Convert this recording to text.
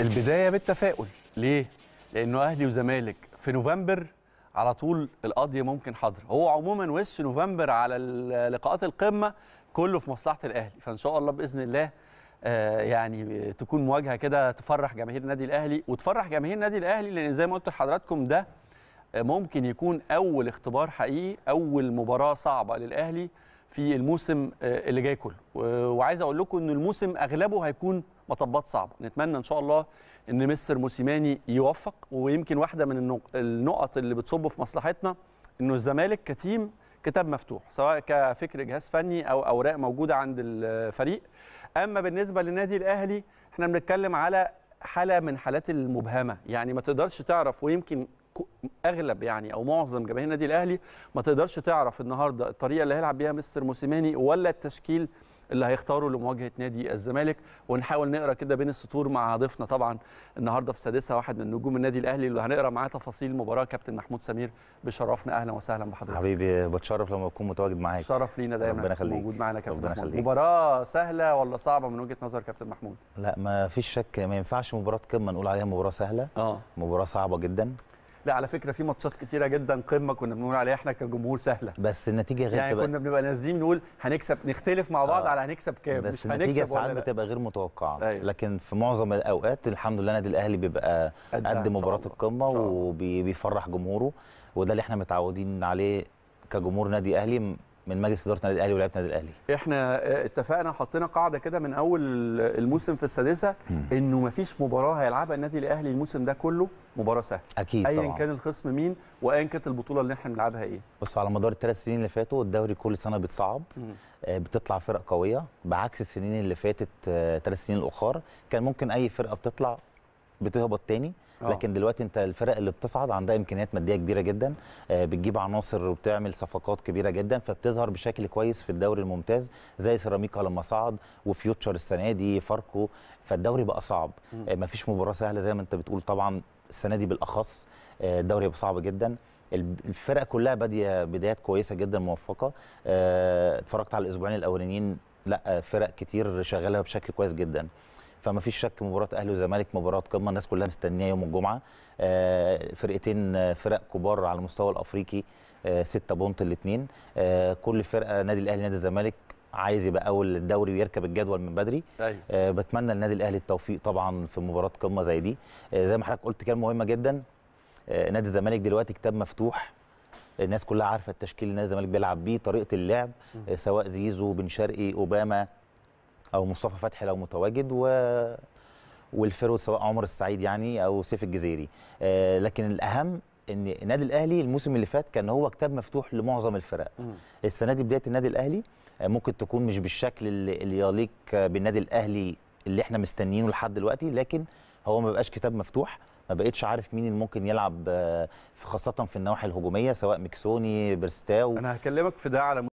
البدايه بالتفاؤل ليه لانه اهلي وزمالك في نوفمبر على طول القضيه ممكن حاضر هو عموما وش نوفمبر على لقاءات القمه كله في مصلحه الاهلي فان شاء الله باذن الله آه، يعني تكون مواجهه كده تفرح جماهير النادي الاهلي وتفرح جماهير النادي الاهلي لان زي ما قلت لحضراتكم ده آه، ممكن يكون اول اختبار حقيقي اول مباراه صعبه للاهلي في الموسم آه، اللي جاي كله وعايز اقول لكم ان الموسم اغلبه هيكون مطبات صعبه نتمنى ان شاء الله ان مستر موسيماني يوفق ويمكن واحده من النقط اللي بتصب في مصلحتنا انه الزمالك كتيم كتاب مفتوح سواء كفكر جهاز فني او اوراق موجوده عند الفريق اما بالنسبه للنادي الاهلي احنا بنتكلم على حاله من حالات المبهمه يعني ما تقدرش تعرف ويمكن اغلب يعني او معظم جماهير النادي الاهلي ما تقدرش تعرف النهارده الطريقه اللي هيلعب بيها مستر موسيماني ولا التشكيل اللي هيختاره لمواجهه نادي الزمالك ونحاول نقرا كده بين السطور مع ضيفنا طبعا النهارده في سادسه واحد من نجوم النادي الاهلي اللي هنقرا معاه تفاصيل المباراه كابتن محمود سمير بيشرفنا اهلا وسهلا بحضرتك حبيبي بتشرف لما اكون متواجد معاك شرف لينا دايما ربنا يخليك موجود معانا كابتن ربنا محمود مباراه سهله ولا صعبه من وجهه نظر كابتن محمود لا ما فيش شك ما ينفعش مباراه قمه نقول عليها مباراه سهله اه مباراه صعبه جدا لا على فكره في ماتشات كتيره جدا قمه كنا بنقول عليها احنا كجمهور سهله بس النتيجه غير يعني كنا بنبقى نازلين نقول هنكسب نختلف مع بعض آه. على هنكسب كام بس مش النتيجه ساعات بتبقى غير متوقعه أيوه. لكن في معظم الاوقات الحمد لله النادي الاهلي بيبقى قد مباراه القمه وبيفرح جمهوره وده اللي احنا متعودين عليه كجمهور نادي اهلي من مجلس اداره النادي الاهلي ولاعيبه النادي الاهلي احنا آه، اتفقنا حطينا قاعده كده من اول الموسم في السادسه انه ما فيش مباراه هيلعبها النادي الاهلي الموسم ده كله مباراه سهله اكيد ايا كان الخصم مين وايا كانت البطوله اللي احنا بنلعبها ايه بص على مدار الثلاث سنين اللي فاتوا الدوري كل سنه بيتصعب آه، بتطلع فرق قويه بعكس السنين اللي فاتت آه، ثلاث سنين الاخر كان ممكن اي فرقه بتطلع بتهبط تاني آه. لكن دلوقتي انت الفرق اللي بتصعد عندها امكانيات ماديه كبيره جدا آه، بتجيب عناصر وبتعمل صفقات كبيره جدا فبتظهر بشكل كويس في الدوري الممتاز زي سيراميكا لما صعد وفيوتشر السنه دي فاركو فالدوري بقى صعب آه، مفيش مباراه سهله زي ما انت بتقول طبعا السنه دي بالاخص الدوري بقى صعب جدا الفرق كلها باديه بدايات كويسه جدا موفقه اتفرجت على الاسبوعين الاولانيين لا فرق كتير شغاله بشكل كويس جدا فما فيش شك مباراه اهلي وزمالك مباراه قمه الناس كلها مستنيه يوم الجمعه آه، فرقتين آه، فرق كبار على المستوى الافريقي آه، ستة بونت الاثنين كل فرقه نادي الاهلي نادي الزمالك عايز يبقى اول الدوري ويركب الجدول من بدري أيوة. أه بتمنى للنادي الاهلي التوفيق طبعا في مباراه قمه زي دي أه زي ما حضرتك قلت كلمه مهمه جدا أه نادي الزمالك دلوقتي كتاب مفتوح الناس كلها عارفه التشكيل اللي نادي الزمالك بيلعب بيه طريقه اللعب أه سواء زيزو بن شرقي اوباما او مصطفى فتحي لو متواجد و والفرود سواء عمر السعيد يعني او سيف الجزيري آه لكن الاهم ان النادي الاهلي الموسم اللي فات كان هو كتاب مفتوح لمعظم الفرق م. السنه دي بدايه النادي الاهلي آه، ممكن تكون مش بالشكل اللي يليق بالنادي الاهلي اللي احنا مستنيينه لحد دلوقتي لكن هو ما بقاش كتاب مفتوح ما بقتش عارف مين اللي ممكن يلعب آه، خاصه في النواحي الهجوميه سواء مكسوني بيرستاو انا هكلمك في ده على